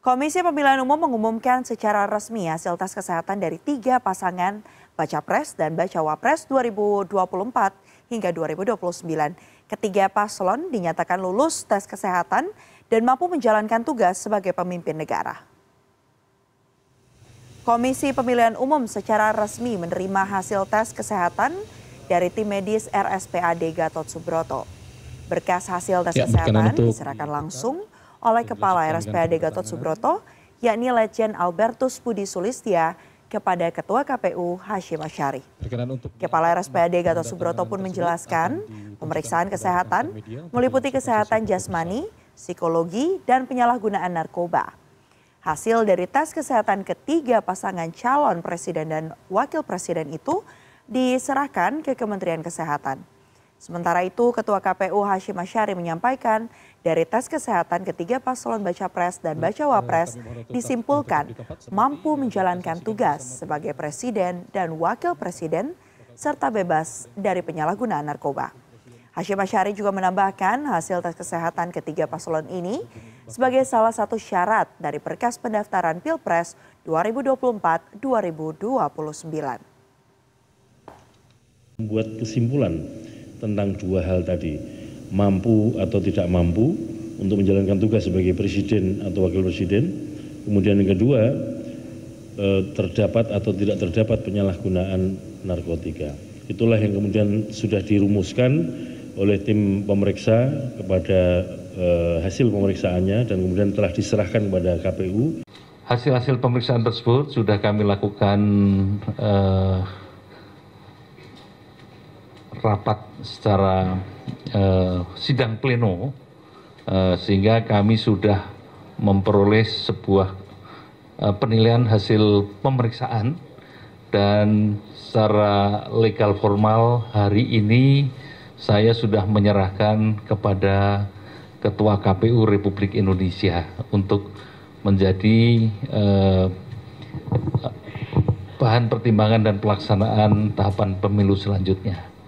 Komisi Pemilihan Umum mengumumkan secara resmi hasil tes kesehatan dari tiga pasangan baca pres dan baca wapres 2024 hingga 2029. Ketiga paslon dinyatakan lulus tes kesehatan dan mampu menjalankan tugas sebagai pemimpin negara. Komisi Pemilihan Umum secara resmi menerima hasil tes kesehatan dari tim medis RSPAD Gatot Subroto. Berkas hasil tes ya, kesehatan diserahkan langsung oleh Kepala RSPAD Gatot Subroto, yakni Legend Albertus Budi Sulistia, kepada Ketua KPU Hashim Asyari. Kepala RSPAD Gatot Subroto pun menjelaskan pemeriksaan kesehatan meliputi kesehatan jasmani, psikologi, dan penyalahgunaan narkoba. Hasil dari tes kesehatan ketiga pasangan calon presiden dan wakil presiden itu diserahkan ke Kementerian Kesehatan. Sementara itu, Ketua KPU Hashim Asyari menyampaikan dari tes kesehatan ketiga paslon baca pres dan hmm, baca eh, wapres disimpulkan mampu menjalankan tugas sebagai presiden dan wakil presiden serta bebas dari penyalahgunaan narkoba. Hashim Asyari juga menambahkan hasil tes kesehatan ketiga paslon ini sebagai salah satu syarat dari berkas pendaftaran Pilpres 2024-2029. Membuat kesimpulan tentang dua hal tadi, mampu atau tidak mampu untuk menjalankan tugas sebagai presiden atau wakil presiden. Kemudian yang kedua, e, terdapat atau tidak terdapat penyalahgunaan narkotika. Itulah yang kemudian sudah dirumuskan oleh tim pemeriksa kepada e, hasil pemeriksaannya dan kemudian telah diserahkan kepada KPU. Hasil-hasil pemeriksaan tersebut sudah kami lakukan uh, rapat secara uh, sidang pleno uh, sehingga kami sudah memperoleh sebuah uh, penilaian hasil pemeriksaan dan secara legal formal hari ini saya sudah menyerahkan kepada Ketua KPU Republik Indonesia untuk menjadi eh, bahan pertimbangan dan pelaksanaan tahapan pemilu selanjutnya.